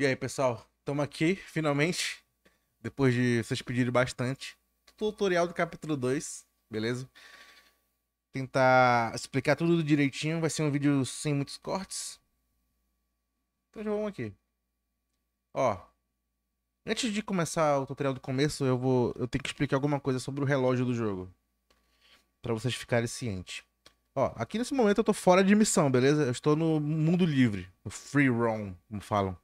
E aí, pessoal, estamos aqui, finalmente, depois de vocês pedirem bastante. Tutorial do capítulo 2, beleza? Tentar explicar tudo direitinho, vai ser um vídeo sem muitos cortes. Então já vamos aqui. Ó, antes de começar o tutorial do começo, eu vou, eu tenho que explicar alguma coisa sobre o relógio do jogo. para vocês ficarem cientes. Ó, aqui nesse momento eu tô fora de missão, beleza? Eu estou no mundo livre, no free roam, como falam.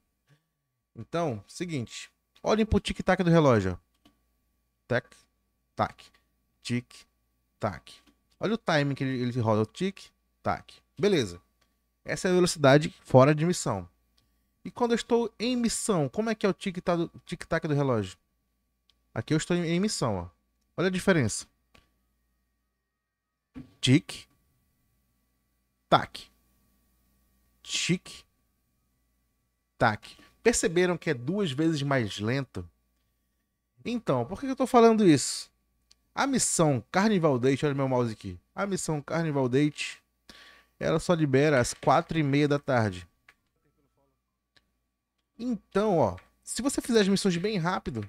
Então, seguinte. Olhem pro tic-tac do relógio. Tac, tac. Tic, tac. Olha o timing que ele, roda. tic, tac. Beleza. Essa é a velocidade fora de missão. E quando eu estou em missão, como é que é o tic-tac do, tic do relógio? Aqui eu estou em missão, ó. Olha a diferença. Tic. Tac. Tic. Tac. Perceberam que é duas vezes mais lento? Então, por que eu estou falando isso? A missão Carnival Date, olha meu mouse aqui. A missão Carnival Date, ela só libera às quatro e meia da tarde. Então, ó, se você fizer as missões bem rápido,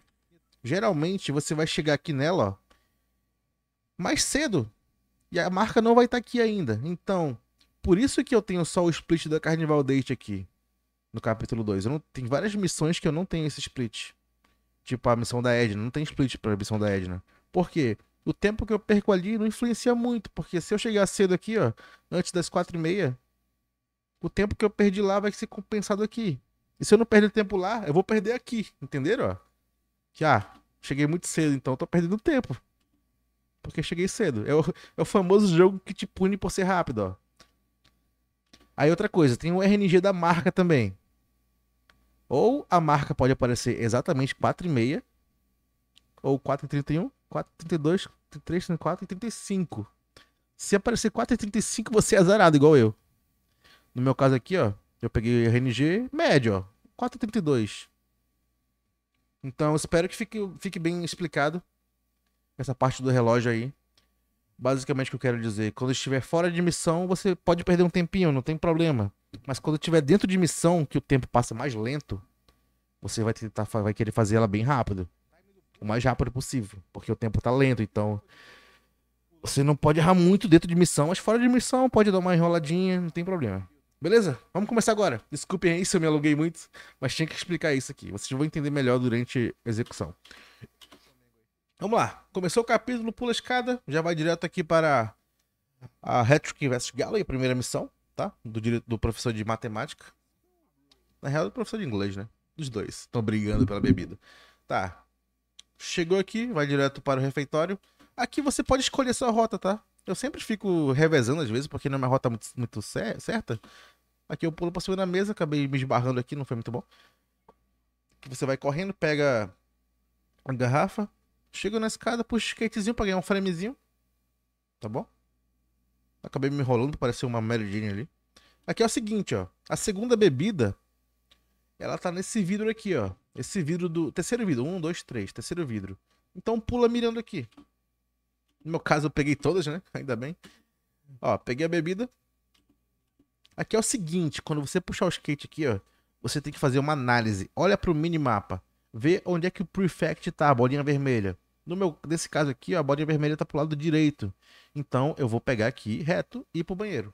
geralmente você vai chegar aqui nela, ó, mais cedo. E a marca não vai estar tá aqui ainda. Então, por isso que eu tenho só o split da Carnival Date aqui no capítulo 2. Não... Tem várias missões que eu não tenho esse split. Tipo a missão da Edna. Não tem split pra missão da Edna. Por quê? O tempo que eu perco ali não influencia muito. Porque se eu chegar cedo aqui, ó, antes das quatro e meia, o tempo que eu perdi lá vai ser compensado aqui. E se eu não perder tempo lá, eu vou perder aqui. Entenderam? Ó? Que, ah, cheguei muito cedo, então tô perdendo tempo. Porque cheguei cedo. É o, é o famoso jogo que te pune por ser rápido, ó. Aí outra coisa, tem o RNG da marca também. Ou a marca pode aparecer exatamente 4 4,6, ou 4 4 31, 4,31, 4,32, 33, 34 e 35. Se aparecer 4 35, você é azarado, igual eu. No meu caso aqui, ó, eu peguei RNG médio, ó, 4 32. Então, espero que fique, fique bem explicado essa parte do relógio aí. Basicamente o que eu quero dizer, quando estiver fora de missão, você pode perder um tempinho, não tem problema. Mas quando estiver dentro de missão, que o tempo passa mais lento, você vai tentar vai querer fazer ela bem rápido. O mais rápido possível, porque o tempo tá lento, então você não pode errar muito dentro de missão, mas fora de missão pode dar uma enroladinha, não tem problema. Beleza? Vamos começar agora. Desculpem aí se eu me aluguei muito, mas tinha que explicar isso aqui. Vocês vão entender melhor durante a execução. Vamos lá. Começou o capítulo, pula a escada. Já vai direto aqui para a Hattrick Invest Galley, a primeira missão, tá? Do, do professor de matemática. Na real, do professor de inglês, né? Dos dois. Estão brigando pela bebida. Tá. Chegou aqui, vai direto para o refeitório. Aqui você pode escolher sua rota, tá? Eu sempre fico revezando às vezes, porque não é uma rota muito, muito certa. Aqui eu pulo pra cima da mesa, acabei me esbarrando aqui, não foi muito bom. Aqui você vai correndo, pega a garrafa, Chego na escada, puxo o skatezinho pra ganhar um framezinho. Tá bom? Acabei me enrolando, pareceu uma Mary Jane ali. Aqui é o seguinte, ó. A segunda bebida, ela tá nesse vidro aqui, ó. Esse vidro do... Terceiro vidro. Um, dois, três. Terceiro vidro. Então pula mirando aqui. No meu caso, eu peguei todas, né? Ainda bem. Ó, peguei a bebida. Aqui é o seguinte, quando você puxar o skate aqui, ó, você tem que fazer uma análise. Olha pro minimapa. Vê onde é que o prefect tá, a bolinha vermelha. No meu, nesse caso aqui, ó, a bolinha vermelha tá pro lado direito. Então, eu vou pegar aqui reto e ir pro banheiro.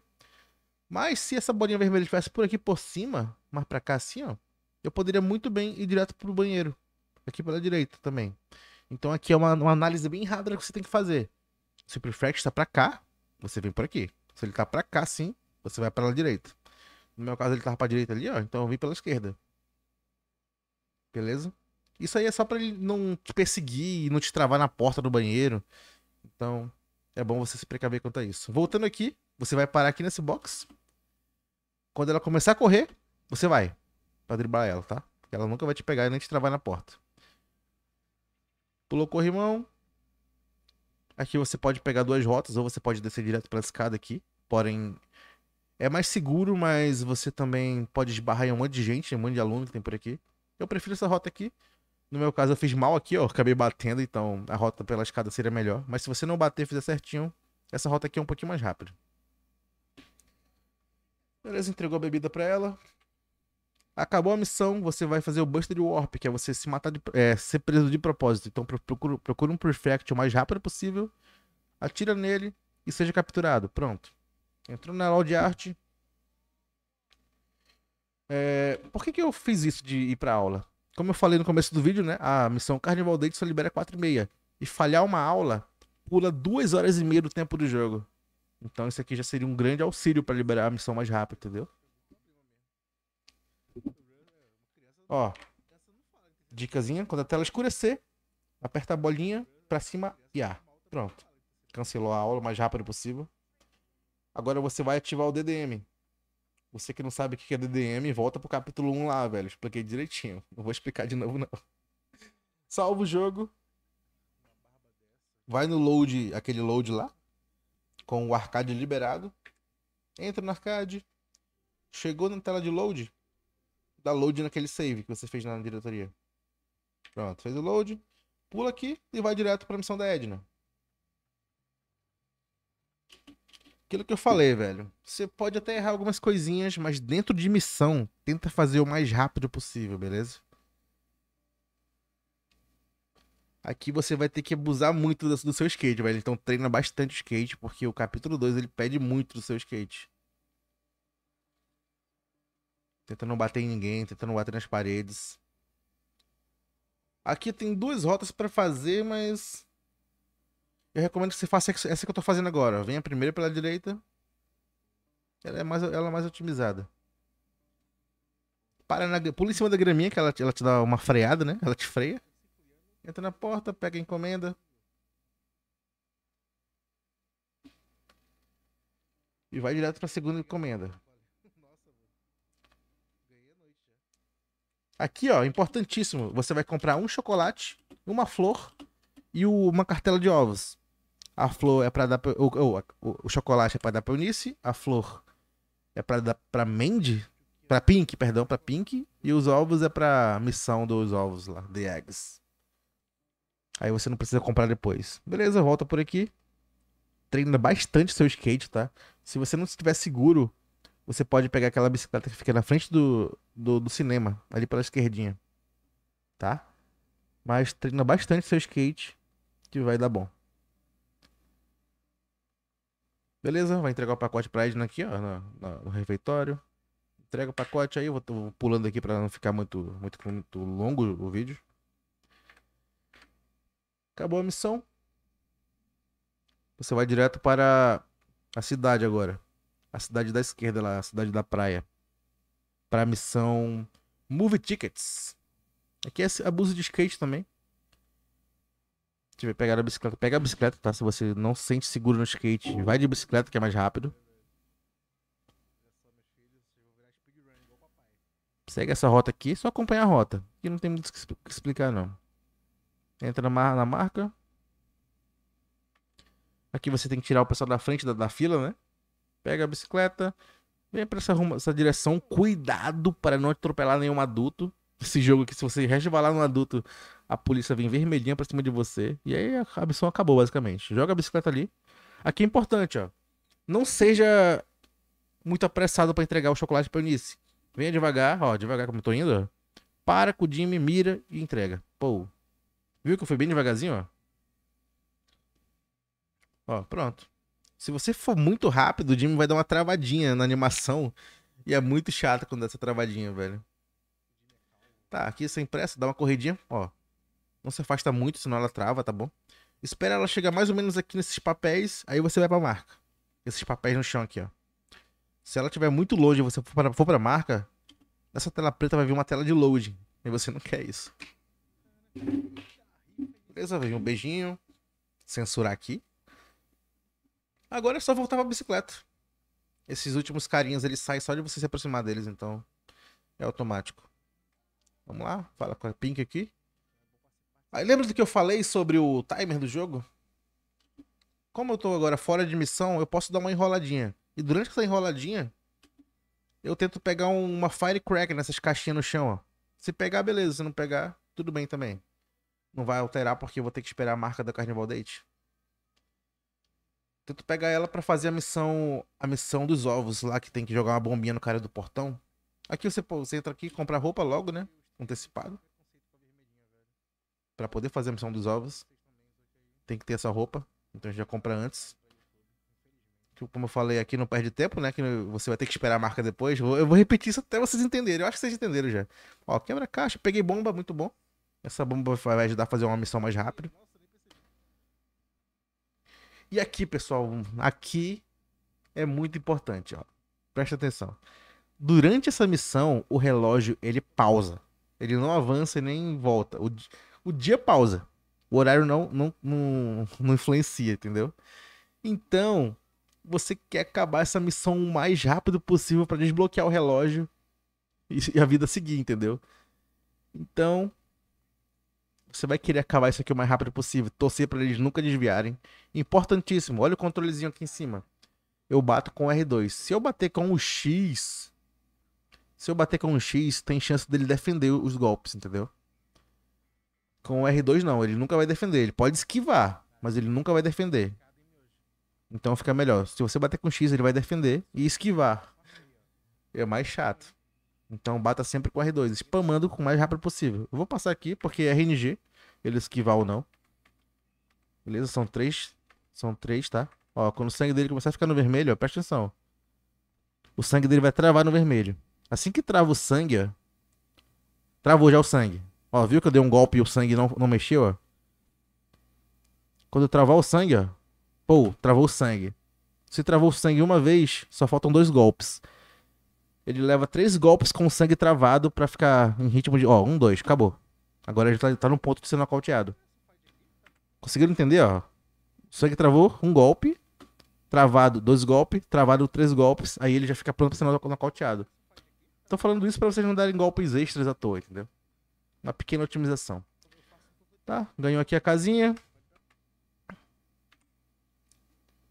Mas se essa bolinha vermelha estivesse por aqui por cima, mais para cá assim, ó, eu poderia muito bem ir direto pro banheiro. Aqui pela direita também. Então aqui é uma, uma análise bem rápida que você tem que fazer. Se o prefect está para cá, você vem por aqui. Se ele está para cá, sim, você vai para a direita. No meu caso, ele estava para a direita ali, ó, então eu vim pela esquerda. Beleza? Isso aí é só para ele não te perseguir e não te travar na porta do banheiro. Então, é bom você se precaver quanto a isso. Voltando aqui, você vai parar aqui nesse box. Quando ela começar a correr, você vai pra driblar ela, tá? Porque ela nunca vai te pegar e nem te travar na porta. Pulou corrimão. Aqui você pode pegar duas rotas ou você pode descer direto pela escada aqui. Porém, é mais seguro, mas você também pode esbarrar em um monte de gente, um monte de aluno que tem por aqui. Eu prefiro essa rota aqui, no meu caso, eu fiz mal aqui, ó. Acabei batendo, então a rota pela escada seria melhor. Mas se você não bater e fizer certinho, essa rota aqui é um pouquinho mais rápida. Beleza, entregou a bebida pra ela. Acabou a missão, você vai fazer o Buster Warp, que é você se matar, de, é, ser preso de propósito. Então procura, procura um Prefect o mais rápido possível, atira nele e seja capturado. Pronto. Entrou na aula de Arte. É, por que, que eu fiz isso de ir pra aula? como eu falei no começo do vídeo, né? A missão Carnival Date só libera 4 e meia. E falhar uma aula pula 2 horas e meia do tempo do jogo. Então isso aqui já seria um grande auxílio para liberar a missão mais rápido, entendeu? Ó. Dicasinha, quando a tela escurecer, aperta a bolinha para cima e A. Pronto. Cancelou a aula o mais rápido possível. Agora você vai ativar o DDM, você que não sabe o que é DDM, volta pro capítulo 1 lá, velho. Expliquei direitinho. Não vou explicar de novo, não. Salva o jogo. Vai no load, aquele load lá. Com o arcade liberado. Entra no arcade. Chegou na tela de load. Dá load naquele save que você fez na diretoria. Pronto, fez o load. Pula aqui e vai direto pra missão da Edna. aquilo que eu falei, velho. Você pode até errar algumas coisinhas, mas dentro de missão, tenta fazer o mais rápido possível, beleza? Aqui você vai ter que abusar muito do seu skate, velho. Então treina bastante o skate, porque o capítulo 2 ele pede muito do seu skate. Tenta não bater em ninguém, tenta não bater nas paredes. Aqui tem duas rotas para fazer, mas eu recomendo que você faça essa que eu tô fazendo agora. Venha primeiro pela direita. Ela é mais, ela é mais otimizada. Para na, pula em cima da graminha, que ela, ela te dá uma freada, né? Ela te freia. Entra na porta, pega a encomenda. E vai direto pra segunda encomenda. Aqui, ó, importantíssimo. Você vai comprar um chocolate, uma flor e uma cartela de ovos. A flor é para dar pra, o, o, o, chocolate é para dar para Eunice, a flor é para dar para Mandy, para Pink, perdão, para Pink, e os ovos é para missão dos ovos lá, the eggs. Aí você não precisa comprar depois. Beleza, volta por aqui. Treina bastante seu skate, tá? Se você não estiver seguro, você pode pegar aquela bicicleta que fica na frente do, do, do cinema, ali pela esquerdinha, tá? Mas treina bastante seu skate que vai dar bom. Beleza, vai entregar o pacote pra Edna aqui, ó, no refeitório. Entrega o pacote aí, eu vou, pulando aqui pra não ficar muito, muito, muito longo o vídeo. Acabou a missão. Você vai direto para a cidade agora. A cidade da esquerda lá, a cidade da praia. Para a missão Move Tickets. Aqui é abuso de skate também tiver pegar a bicicleta, pega a bicicleta, tá? Se você não se sente seguro no skate, vai de bicicleta que é mais rápido. Segue essa rota aqui, só acompanha a rota. Que não tem muito o que explicar não. Entra na, marca. Aqui você tem que tirar o pessoal da frente da, da fila, né? Pega a bicicleta, vem para essa, essa direção. Cuidado para não atropelar nenhum adulto esse jogo que se você resvalar no adulto, a polícia vem vermelhinha pra cima de você. E aí a missão acabou, basicamente. Joga a bicicleta ali. Aqui é importante, ó. Não seja muito apressado para entregar o chocolate pra Eunice. Venha devagar, ó, devagar como eu tô indo, ó. Para com o Jimmy, mira e entrega. Pô. Viu que eu fui bem devagarzinho, ó? Ó, pronto. Se você for muito rápido, o Jimmy vai dar uma travadinha na animação. E é muito chato quando dá essa travadinha, velho. Tá, aqui sem pressa, dá uma corridinha, ó. Não se afasta muito, senão ela trava, tá bom? Espera ela chegar mais ou menos aqui nesses papéis, aí você vai pra marca. Esses papéis no chão aqui, ó. Se ela estiver muito longe e você for pra, for pra marca, nessa tela preta vai vir uma tela de loading. E você não quer isso. Beleza, vem um beijinho. Censurar aqui. Agora é só voltar pra bicicleta. Esses últimos carinhas, eles saem só de você se aproximar deles, então... É automático. Vamos lá, fala com a Pink aqui. Aí, lembra do que eu falei sobre o timer do jogo? Como eu tô agora fora de missão, eu posso dar uma enroladinha. E durante essa enroladinha, eu tento pegar uma Firecracker nessas caixinhas no chão, ó. Se pegar, beleza. Se não pegar, tudo bem também. Não vai alterar porque eu vou ter que esperar a marca da Carnival Date. Tento pegar ela para fazer a missão a missão dos ovos lá, que tem que jogar uma bombinha no cara do portão. Aqui você, você entra aqui, compra roupa logo, né? antecipado. Para poder fazer a missão dos ovos, tem que ter essa roupa. Então a gente já compra antes. como eu falei aqui, não perde tempo, né? Que você vai ter que esperar a marca depois. Eu vou repetir isso até vocês entenderem. Eu acho que vocês entenderam já. Ó, quebra caixa, peguei bomba, muito bom. Essa bomba vai ajudar a fazer uma missão mais rápido. E aqui, pessoal, aqui é muito importante, ó. Presta atenção. Durante essa missão, o relógio ele pausa. Ele não avança e nem volta. O, o dia pausa. O horário não, não, não, não influencia, entendeu? Então, você quer acabar essa missão o mais rápido possível para desbloquear o relógio e a vida seguir, entendeu? Então, você vai querer acabar isso aqui o mais rápido possível, torcer para eles nunca desviarem. Importantíssimo, olha o controlezinho aqui em cima. Eu bato com R2. Se eu bater com o X, se eu bater com um X, tem chance dele defender os golpes, entendeu? Com o R2 não, ele nunca vai defender. Ele pode esquivar, mas ele nunca vai defender. Então fica melhor. Se você bater com X, ele vai defender e esquivar. É mais chato. Então bata sempre com R2, spamando o mais rápido possível. Eu vou passar aqui, porque é RNG, ele esquivar ou não. Beleza? São três. São três, tá? Ó, quando o sangue dele começar a ficar no vermelho, ó, presta atenção. O sangue dele vai travar no vermelho. Assim que trava o sangue, ó. Travou já o sangue. Ó, viu que eu dei um golpe e o sangue não, não mexeu, ó? Quando eu travar o sangue, ó. Pô, travou o sangue. Se travou o sangue uma vez, só faltam dois golpes. Ele leva três golpes com o sangue travado para ficar em ritmo de. Ó, um, dois, acabou. Agora ele tá, tá no ponto de ser nocauteado. Conseguiram entender, ó? sangue travou, um golpe. Travado, dois golpes. Travado, três golpes. Aí ele já fica pronto pra ser nocauteado. Tô falando isso para vocês não darem golpes extras à toa, entendeu? Uma pequena otimização. Tá? Ganhou aqui a casinha.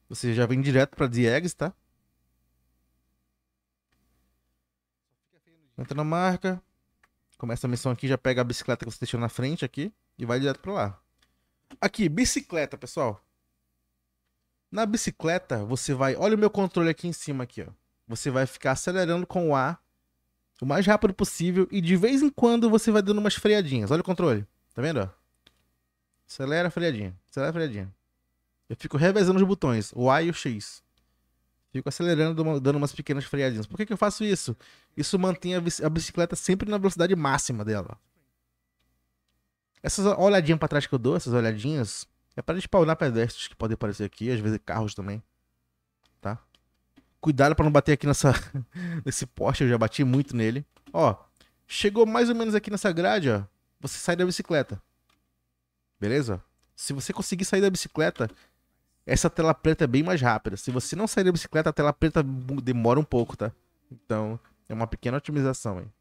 Você já vem direto pra Eggs, tá? Entra na marca. Começa a missão aqui, já pega a bicicleta que você deixou na frente aqui e vai direto pra lá. Aqui, bicicleta, pessoal. Na bicicleta, você vai... Olha o meu controle aqui em cima aqui, ó. Você vai ficar acelerando com o A o mais rápido possível e de vez em quando você vai dando umas freadinhas. Olha o controle, tá vendo? Acelera Acelera, freadinha, acelera, freadinha. Eu fico revezando os botões, o A e o X. Fico acelerando, dando umas pequenas freadinhas. Por que, que eu faço isso? Isso mantém a bicicleta sempre na velocidade máxima dela. Essas olhadinhas para trás que eu dou, essas olhadinhas, é para despaunar pedestres que podem aparecer aqui, às vezes carros também. Cuidado para não bater aqui nessa, nesse poste, eu já bati muito nele. Ó, chegou mais ou menos aqui nessa grade, ó. Você sai da bicicleta. Beleza? Se você conseguir sair da bicicleta, essa tela preta é bem mais rápida. Se você não sair da bicicleta, a tela preta demora um pouco, tá? Então, é uma pequena otimização, hein?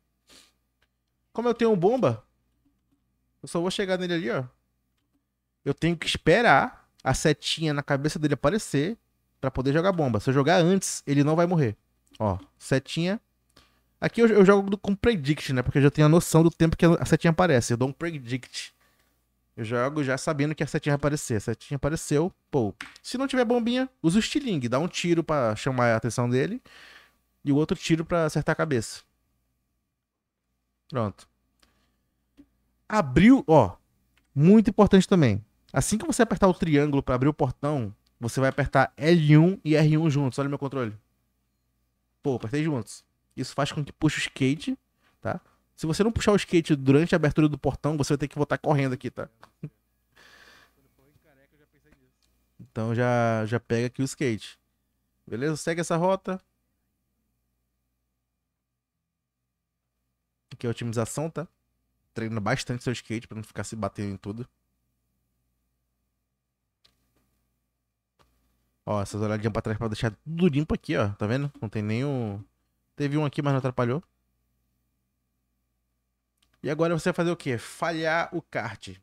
Como eu tenho um bomba, eu só vou chegar nele ali, ó. Eu tenho que esperar a setinha na cabeça dele aparecer para poder jogar bomba. Se eu jogar antes, ele não vai morrer. Ó, setinha. Aqui eu, eu jogo com predict, né? Porque eu já tenho a noção do tempo que a setinha aparece. Eu dou um predict. Eu jogo já sabendo que a setinha vai aparecer. A setinha apareceu, pô. Se não tiver bombinha, usa o estilingue. Dá um tiro para chamar a atenção dele. E o outro tiro para acertar a cabeça. Pronto. Abriu, ó. Muito importante também. Assim que você apertar o triângulo para abrir o portão, você vai apertar L1 e R1 juntos. Olha meu controle. Pô, apertei juntos. Isso faz com que puxe o skate, tá? Se você não puxar o skate durante a abertura do portão, você vai ter que voltar correndo aqui, tá? Então já, já pega aqui o skate. Beleza? Segue essa rota. Aqui é a otimização, tá? Treina bastante seu skate para não ficar se batendo em tudo. Ó, essas olhadinhas pra trás pra deixar tudo limpo aqui, ó. Tá vendo? Não tem nenhum... Teve um aqui, mas não atrapalhou. E agora você vai fazer o quê? Falhar o kart.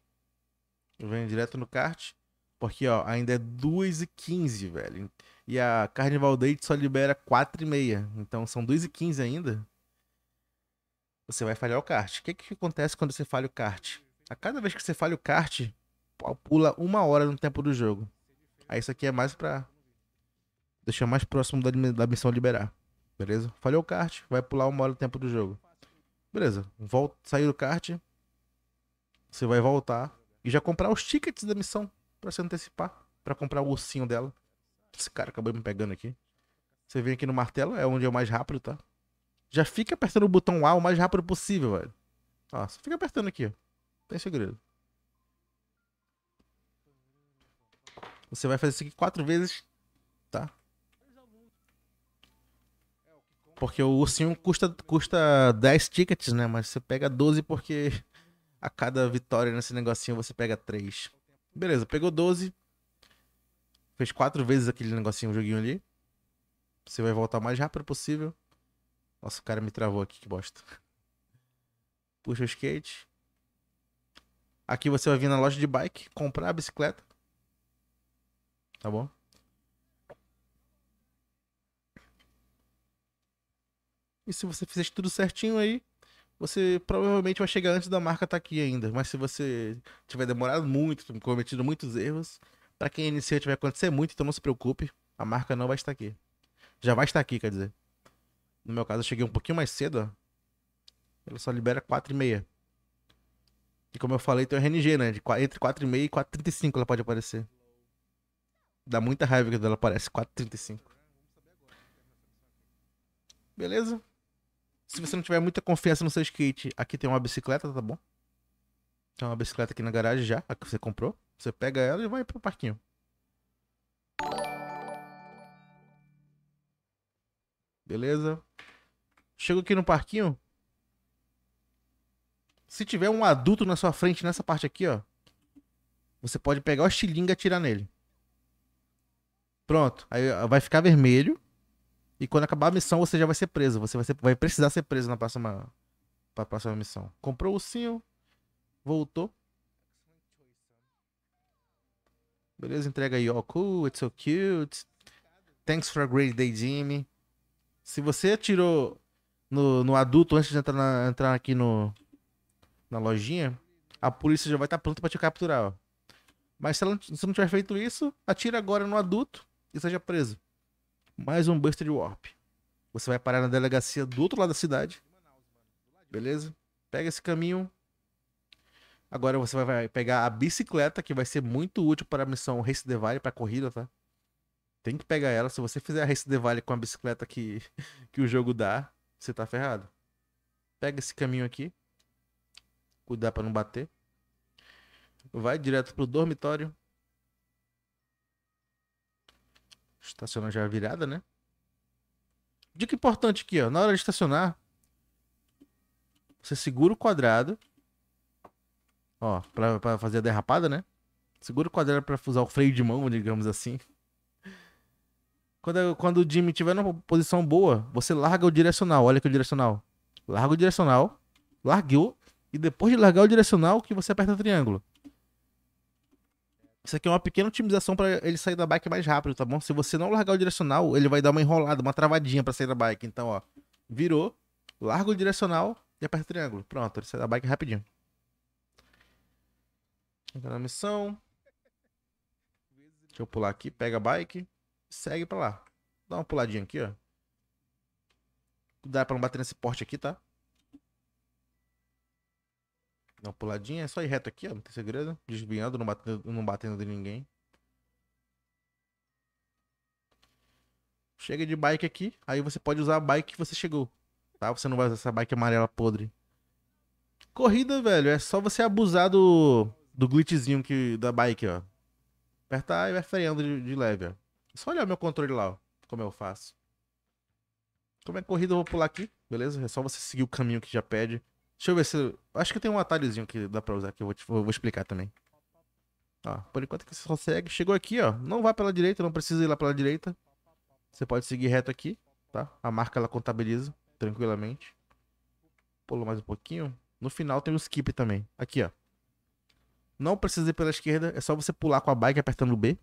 Eu venho direto no kart. Porque, ó, ainda é 2 e 15 velho. E a Carnival Date só libera 4 e meia. Então são 2 e 15 ainda. Você vai falhar o kart. O que, que acontece quando você falha o kart? A cada vez que você falha o kart, pula uma hora no tempo do jogo. Aí isso aqui é mais pra deixar mais próximo da, da missão liberar. Beleza? Falhou o kart, vai pular uma hora do tempo do jogo. Beleza, volta, sair do kart, você vai voltar e já comprar os tickets da missão para se antecipar, para comprar o ursinho dela. Esse cara acabou me pegando aqui. Você vem aqui no martelo, é onde é o mais rápido, tá? Já fica apertando o botão A o mais rápido possível, velho. Ó, só fica apertando aqui, ó. Tem segredo. Você vai fazer isso aqui quatro vezes, tá? Porque o ursinho custa, custa 10 tickets, né? Mas você pega 12 porque a cada vitória nesse negocinho você pega 3. Beleza, pegou 12. Fez 4 vezes aquele negocinho, o joguinho ali. Você vai voltar o mais rápido possível. Nossa, o cara me travou aqui, que bosta. Puxa o skate. Aqui você vai vir na loja de bike, comprar a bicicleta. Tá bom? E se você fizer tudo certinho aí, você provavelmente vai chegar antes da marca estar tá aqui ainda. Mas se você tiver demorado muito, cometido muitos erros, para quem iniciou vai acontecer muito, então não se preocupe, a marca não vai estar aqui. Já vai estar aqui, quer dizer. No meu caso, eu cheguei um pouquinho mais cedo, ó. Ela só libera 4 e meia. E como eu falei, tem o RNG, né? De, entre 4 e meia e 4,35 ela pode aparecer. Dá muita raiva quando ela aparece 4,35. Beleza? Se você não tiver muita confiança no seu skate, aqui tem uma bicicleta, tá bom? Tem uma bicicleta aqui na garagem já, a que você comprou. Você pega ela e vai pro parquinho. Beleza? Chego aqui no parquinho. Se tiver um adulto na sua frente, nessa parte aqui, ó. Você pode pegar o estilinga e atirar nele. Pronto. Aí vai ficar vermelho. E quando acabar a missão, você já vai ser preso. Você vai, ser, vai precisar ser preso na próxima, pra próxima missão. Comprou o sim, voltou. Beleza, entrega aí, ó, oh, cool, it's so cute. Thanks for a great day, Jimmy. Se você tirou no, no adulto antes de entrar, na, entrar aqui no, na lojinha, a polícia já vai estar tá pronta para te capturar, ó. Mas se, ela, se não tiver feito isso, atira agora no adulto e seja preso mais um Buster Warp. Você vai parar na delegacia do outro lado da cidade. Beleza? Pega esse caminho. Agora você vai pegar a bicicleta, que vai ser muito útil para a missão Race the Valley, para corrida, tá? Tem que pegar ela. Se você fizer a Race the Valley com a bicicleta que, que o jogo dá, você tá ferrado. Pega esse caminho aqui. Cuidar para não bater. Vai direto pro dormitório. Estacionar já é virada, né? Dica importante aqui, ó. Na hora de estacionar, você segura o quadrado. Ó, pra, pra fazer a derrapada, né? Segura o quadrado pra usar o freio de mão, digamos assim. Quando, quando o Jimmy tiver numa posição boa, você larga o direcional. Olha que o direcional. Larga o direcional. Largou. E depois de largar o direcional, que você aperta o triângulo. Isso aqui é uma pequena otimização para ele sair da bike mais rápido, tá bom? Se você não largar o direcional, ele vai dar uma enrolada, uma travadinha para sair da bike. Então, ó, virou, larga o direcional e aperta o triângulo. Pronto, ele sai da bike rapidinho. Entra na missão. Deixa eu pular aqui, pega a bike, segue para lá. Dá uma puladinha aqui, ó. Dá para não bater nesse porte aqui, tá? Dá uma puladinha, é só ir reto aqui, ó. Não tem segredo. Desviando, não batendo, não batendo de ninguém. Chega de bike aqui, aí você pode usar a bike que você chegou. Tá? Você não vai usar essa bike amarela podre. Corrida, velho, é só você abusar do, do glitchzinho que, da bike, ó. apertar e vai freando de, de leve, ó. É só olhar meu controle lá, ó. Como eu faço. Como é corrida, eu vou pular aqui, beleza? É só você seguir o caminho que já pede. Deixa eu ver se. Acho que tem um atalhozinho que dá pra usar que eu vou, te... vou explicar também. Ó, tá, por enquanto que você só segue. Chegou aqui, ó. Não vá pela direita, não precisa ir lá pela direita. Você pode seguir reto aqui, tá? A marca ela contabiliza tranquilamente. Pulo mais um pouquinho. No final tem o skip também. Aqui, ó. Não precisa ir pela esquerda, é só você pular com a bike apertando o B.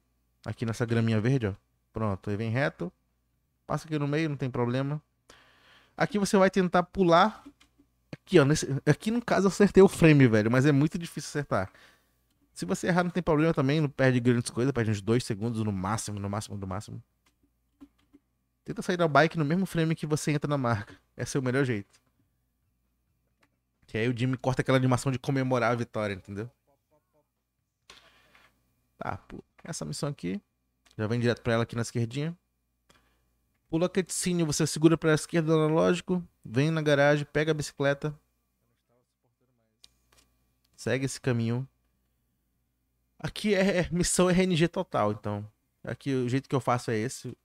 Aqui nessa graminha verde, ó. Pronto, aí vem reto. Passa aqui no meio, não tem problema. Aqui você vai tentar pular Aqui, ó, nesse... aqui no caso eu acertei o frame, velho, mas é muito difícil acertar. Se você errar, não tem problema também, não perde grandes coisas, perde uns 2 segundos no máximo, no máximo, no máximo. Tenta sair da bike no mesmo frame que você entra na marca. Esse é o melhor jeito. Que aí o Jimmy corta aquela animação de comemorar a vitória, entendeu? Tá, pô. Essa missão aqui. Já vem direto pra ela aqui na esquerdinha. Pula cutscene, você segura para a esquerda do analógico, vem na garagem, pega a bicicleta. Segue esse caminho. Aqui é, é missão RNG total, então. Aqui o jeito que eu faço é esse. Se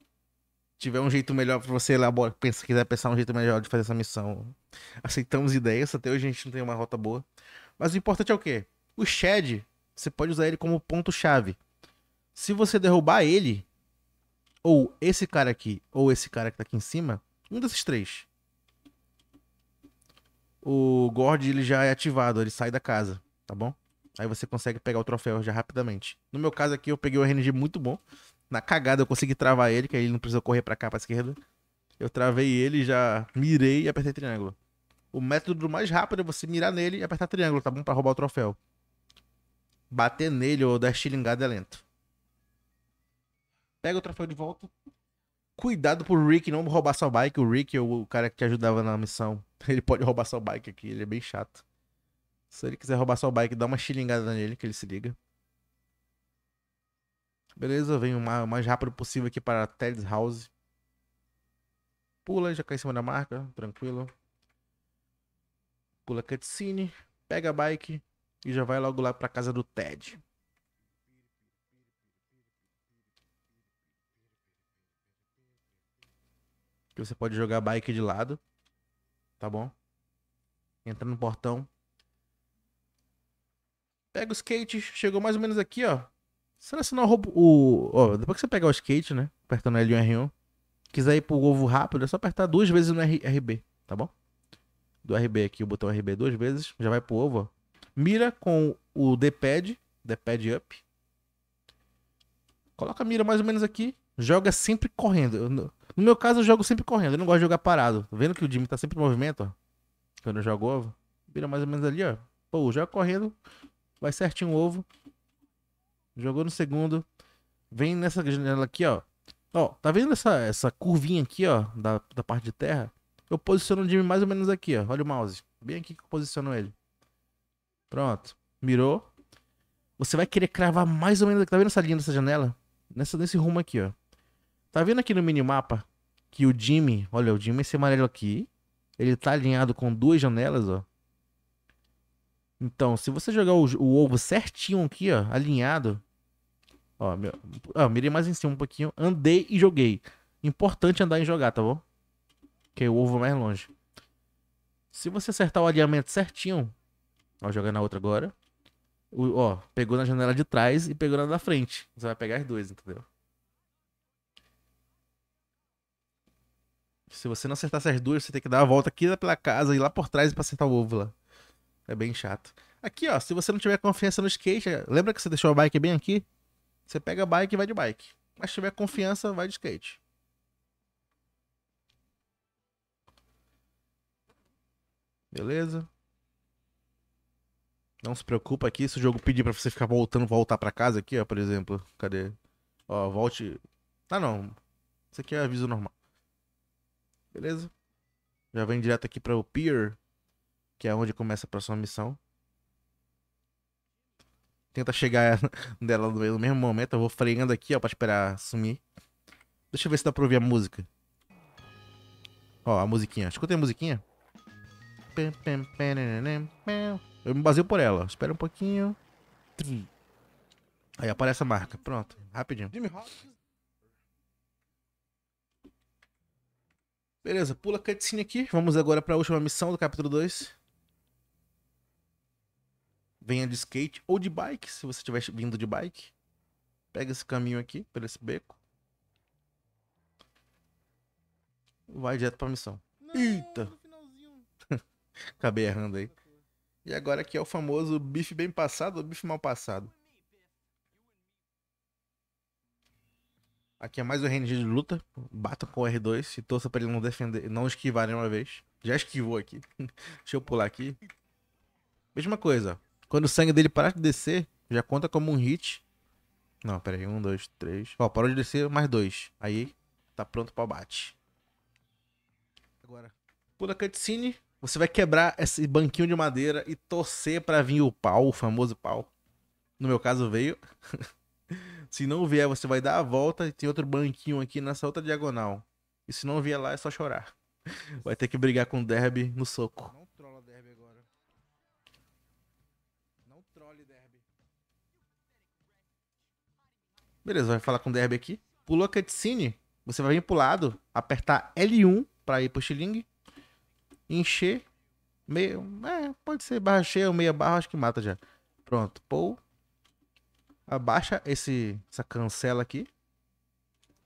tiver um jeito melhor para você elaborar, pensa, quiser pensar um jeito melhor de fazer essa missão. Aceitamos ideias, até hoje a gente não tem uma rota boa. Mas o importante é o quê? O Shed, você pode usar ele como ponto-chave. Se você derrubar ele, ou esse cara aqui, ou esse cara que tá aqui em cima, um desses três. O Gord ele já é ativado, ele sai da casa, tá bom? Aí você consegue pegar o troféu já rapidamente. No meu caso aqui, eu peguei o RNG muito bom. Na cagada eu consegui travar ele, que aí ele não precisou correr pra cá, pra esquerda. Eu travei ele, já mirei e apertei triângulo. O método mais rápido é você mirar nele e apertar triângulo, tá bom? Pra roubar o troféu. Bater nele ou dar estilingada é lento pega o troféu de volta. Cuidado pro Rick não roubar sua bike. O Rick é o cara que te ajudava na missão. Ele pode roubar sua bike aqui, ele é bem chato. Se ele quiser roubar sua bike, dá uma xilingada nele que ele se liga. Beleza, vem o mais rápido possível aqui para Ted's House. Pula, já cai em cima da marca, tranquilo. Pula cutscene, pega a bike e já vai logo lá para casa do Ted. que você pode jogar a bike de lado, tá bom? Entra no portão. Pega o skate, chegou mais ou menos aqui, ó. Selecionar o, o ó, depois que você pegar o skate, né? Apertando L1 R1. Quiser ir pro ovo rápido, é só apertar duas vezes no R, RB, tá bom? Do RB aqui, o botão RB duas vezes, já vai pro ovo, ó. Mira com o D-pad, D-pad up. Coloca a mira mais ou menos aqui. Joga sempre correndo. No meu caso, eu jogo sempre correndo. Eu não gosto de jogar parado. Tá vendo que o Jimmy tá sempre em movimento, ó. Quando eu jogo ovo, vira mais ou menos ali, ó. Pô, joga correndo, vai certinho o ovo. Jogou no segundo. Vem nessa janela aqui, ó. Ó, tá vendo essa, essa curvinha aqui, ó, da, da parte de terra? Eu posiciono o Jimmy mais ou menos aqui, ó. Olha o mouse. Bem aqui que eu posiciono ele. Pronto. Mirou. Você vai querer cravar mais ou menos aqui. Tá vendo essa linha dessa janela? Nessa, nesse rumo aqui, ó. Tá vendo aqui no minimapa? que o Jimmy, olha, o Jimmy esse amarelo aqui, ele tá alinhado com duas janelas, ó. Então, se você jogar o, o ovo certinho aqui, ó, alinhado, ó, meu, ó, mirei mais em cima um pouquinho, andei e joguei. Importante andar e jogar, tá bom? Que é o ovo mais longe. Se você acertar o alinhamento certinho, ó, jogar na outra agora, o, ó, pegou na janela de trás e pegou na da frente. Você vai pegar as duas, entendeu? Se você não acertar essas duas, você tem que dar a volta aqui pela casa e lá por trás pra acertar o ovo lá. É bem chato. Aqui, ó, se você não tiver confiança no skate, lembra que você deixou a bike bem aqui? Você pega a bike e vai de bike. Mas se tiver confiança, vai de skate. Beleza? Não se preocupa aqui se o jogo pedir para você ficar voltando, voltar para casa aqui, ó, por exemplo. Cadê? Ó, volte. Ah, não. Isso aqui é aviso normal. Beleza? Já vem direto aqui para o Pier, que é onde começa a próxima missão. Tenta chegar dela no mesmo momento. Eu vou freando aqui, ó, pra esperar sumir. Deixa eu ver se dá pra ouvir a música. Ó, a musiquinha. Escuta a musiquinha. Eu me baseio por ela. Espera um pouquinho. Aí aparece a marca. Pronto, rapidinho. Jimmy Hopkins Beleza, pula a cutscene aqui. Vamos agora para a última missão do capítulo 2. Venha de skate ou de bike, se você estiver vindo de bike. Pega esse caminho aqui, pelo esse beco. Vai direto para a missão. Não, Eita! Acabei errando aí. Tá e agora aqui é o famoso bife bem passado ou bife mal passado. Aqui é mais um RNG de luta. Bata com o R2 e torça pra ele não defender, não esquivar nenhuma vez. Já esquivou aqui. Deixa eu pular aqui. Mesma coisa. Quando o sangue dele parar de descer, já conta como um hit. Não, peraí. Um, dois, três. Ó, parou de descer, mais dois. Aí, tá pronto pra bate. Agora, pula cutscene. Você vai quebrar esse banquinho de madeira e torcer pra vir o pau, o famoso pau. No meu caso, veio. Se não vier, você vai dar a volta e tem outro banquinho aqui nessa outra diagonal. E se não vier lá, é só chorar. Vai ter que brigar com o Derby no soco. Não trola Derby agora. Não trole Derby. Beleza, vai falar com o Derby aqui. Pulou a cutscene. Você vai vir pro lado, apertar L1 pra ir pro Xling. Encher. Meio. É, pode ser barra cheia ou meia barra, acho que mata já. Pronto. pull abaixa esse, essa cancela aqui,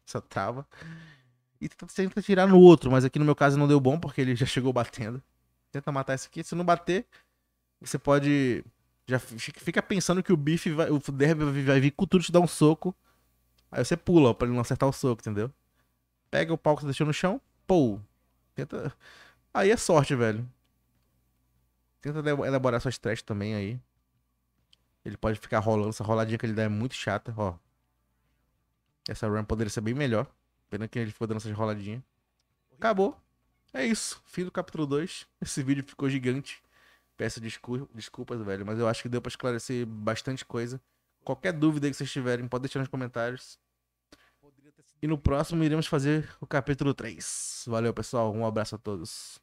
essa trava, e tenta tirar no outro, mas aqui no meu caso não deu bom porque ele já chegou batendo. Tenta matar esse aqui, se não bater, você pode. Já fica pensando que o bife vai. O derby vai vir com tudo te dar um soco. Aí você pula ó, pra ele não acertar o soco, entendeu? Pega o pau que você deixou no chão, pô. Tenta. Aí é sorte, velho. Tenta elaborar suas trash também aí. Ele pode ficar rolando. Essa roladinha que ele dá é muito chata, ó. Essa run poderia ser bem melhor. Pena que ele ficou dando essas roladinhas. Acabou. É isso. Fim do capítulo 2. Esse vídeo ficou gigante. Peço descul desculpas, velho. Mas eu acho que deu pra esclarecer bastante coisa. Qualquer dúvida que vocês tiverem, pode deixar nos comentários. E no próximo iremos fazer o capítulo 3. Valeu, pessoal. Um abraço a todos.